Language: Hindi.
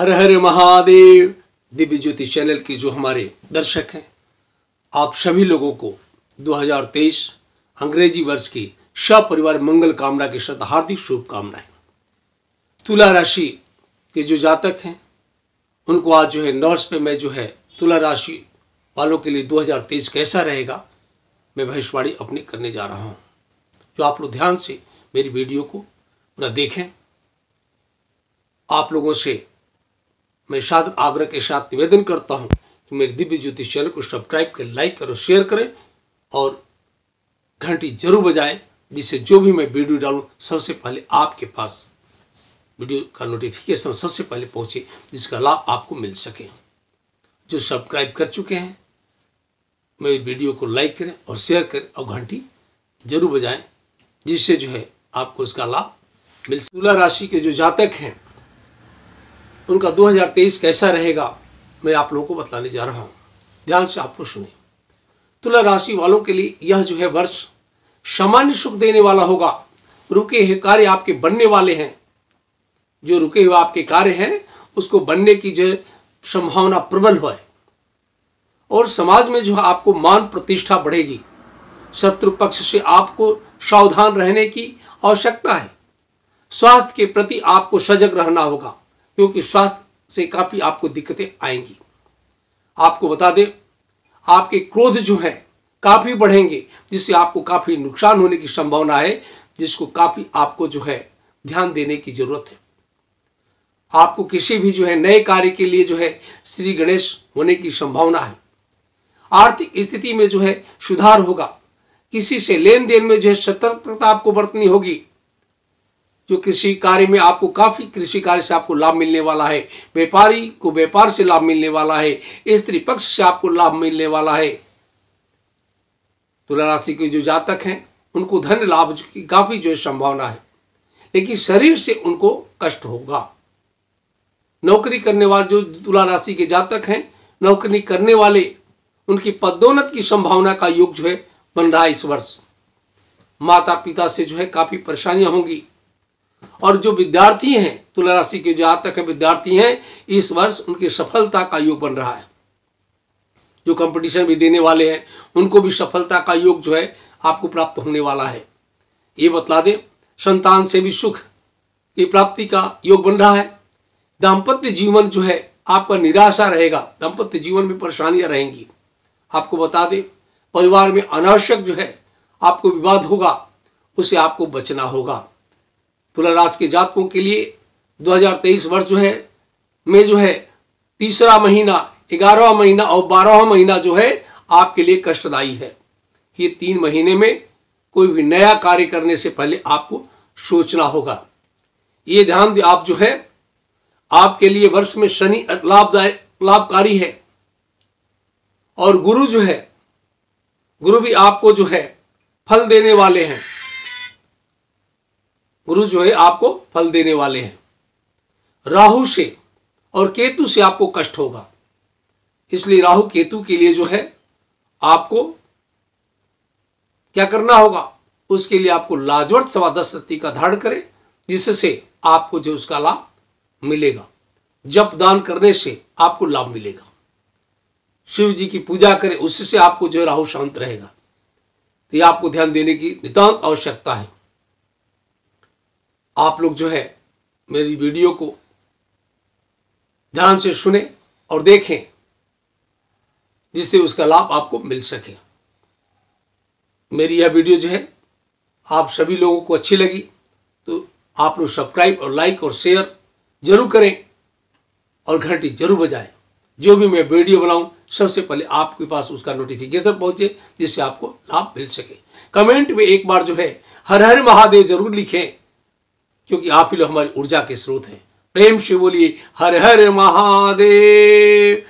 हर हर महादेव दिव्य ज्योति चैनल के जो हमारे दर्शक हैं आप सभी लोगों को 2023 अंग्रेजी वर्ष की सपरिवार मंगल कामना के साथ हार्दिक शुभकामनाएं तुला राशि के जो जातक हैं उनको आज जो है नॉर्स पे मैं जो है तुला राशि वालों के लिए 2023 कैसा रहेगा मैं भविष्यवाणी अपनी करने जा रहा हूँ जो आप लोग ध्यान से मेरी वीडियो को पूरा देखें आप लोगों से मैं इशाद आग्रह के साथ निवेदन करता हूँ कि मेरे दिव्य ज्योतिष चैनल को सब्सक्राइब करें लाइक करें शेयर करें और घंटी जरूर बजाएं जिससे जो भी मैं वीडियो डालूँ सबसे पहले आपके पास वीडियो का नोटिफिकेशन सबसे पहले पहुँचे जिसका लाभ आपको मिल सके जो सब्सक्राइब कर चुके हैं मेरी वीडियो को लाइक करें और शेयर करें और घंटी जरूर बजाएं जिससे जो है आपको इसका लाभ मिल तुला राशि के जो जातक हैं उनका 2023 कैसा रहेगा मैं आप लोगों को बताने जा रहा हूं ध्यान से आपको सुनिए तुला राशि वालों के लिए यह जो है वर्ष सामान्य सुख देने वाला होगा रुके हुए कार्य आपके बनने वाले हैं जो रुके हुए आपके कार्य हैं उसको बनने की जो संभावना प्रबल है और समाज में जो आपको मान प्रतिष्ठा बढ़ेगी शत्रु पक्ष से आपको सावधान रहने की आवश्यकता है स्वास्थ्य के प्रति आपको सजग रहना होगा क्योंकि स्वास्थ्य से काफ़ी आपको दिक्कतें आएंगी आपको बता दें आपके क्रोध जो है काफ़ी बढ़ेंगे जिससे आपको काफ़ी नुकसान होने की संभावना है जिसको काफ़ी आपको जो है ध्यान देने की जरूरत है आपको किसी भी जो है नए कार्य के लिए जो है श्री गणेश होने की संभावना है आर्थिक स्थिति में जो है सुधार होगा किसी से लेन देन में जो है सतर्कता आपको बरतनी होगी जो कृषि कार्य में आपको काफ़ी कृषि कार्य से आपको लाभ मिलने वाला है व्यापारी को व्यापार से लाभ मिलने वाला है स्त्री पक्ष से आपको लाभ मिलने वाला है तुला राशि के जो जातक हैं उनको धन लाभ की काफ़ी जो संभावना है लेकिन शरीर से उनको कष्ट होगा नौकरी करने वाले जो तुला राशि के जातक हैं नौकरी करने वाले उनकी पदोन्नत की संभावना का युग जो है बन रहा है इस वर्ष माता पिता से जो है काफ़ी परेशानियां होंगी और जो विद्यार्थी हैं तुला राशि के जो जातक है विद्यार्थी हैं इस वर्ष उनकी सफलता का योग बन रहा है जो कंपटीशन भी देने वाले हैं उनको भी सफलता का योग जो है आपको प्राप्त होने वाला है ये बतला दें संतान से भी सुख की प्राप्ति का योग बन रहा है दाम्पत्य जीवन जो है आपका निराशा रहेगा दाम्पत्य जीवन में परेशानियां रहेंगी आपको बता दें परिवार में अनावश्यक जो है आपको विवाद होगा उसे आपको बचना होगा तुला राशि के जातकों के लिए 2023 वर्ष जो है में जो है तीसरा महीना ग्यारहवा महीना और बारहवा महीना जो है आपके लिए कष्टदायी है ये तीन महीने में कोई भी नया कार्य करने से पहले आपको सोचना होगा ये ध्यान आप जो है आपके लिए वर्ष में शनि लाभदायक लाभकारी है और गुरु जो है गुरु भी आपको जो है फल देने वाले हैं गुरु जो है आपको फल देने वाले हैं राहु से और केतु से आपको कष्ट होगा इसलिए राहु केतु के लिए जो है आपको क्या करना होगा उसके लिए आपको लाजवट सवा दस का धारण करें जिससे आपको जो उसका लाभ मिलेगा जप दान करने से आपको लाभ मिलेगा शिव जी की पूजा करें उससे आपको जो राहु शांत रहेगा तो यह आपको ध्यान देने की नितांत आवश्यकता है आप लोग जो है मेरी वीडियो को ध्यान से सुने और देखें जिससे उसका लाभ आपको मिल सके मेरी यह वीडियो जो है आप सभी लोगों को अच्छी लगी तो आप लोग सब्सक्राइब और लाइक और शेयर जरूर करें और घंटी जरूर बजाएं जो भी मैं वीडियो बनाऊं सबसे पहले आपके पास उसका नोटिफिकेशन पहुंचे जिससे आपको लाभ मिल सके कमेंट में एक बार जो है हर हर महादेव जरूर लिखें क्योंकि आप ही लोग हमारी ऊर्जा के स्रोत हैं प्रेम से बोलिए हर हर महादेव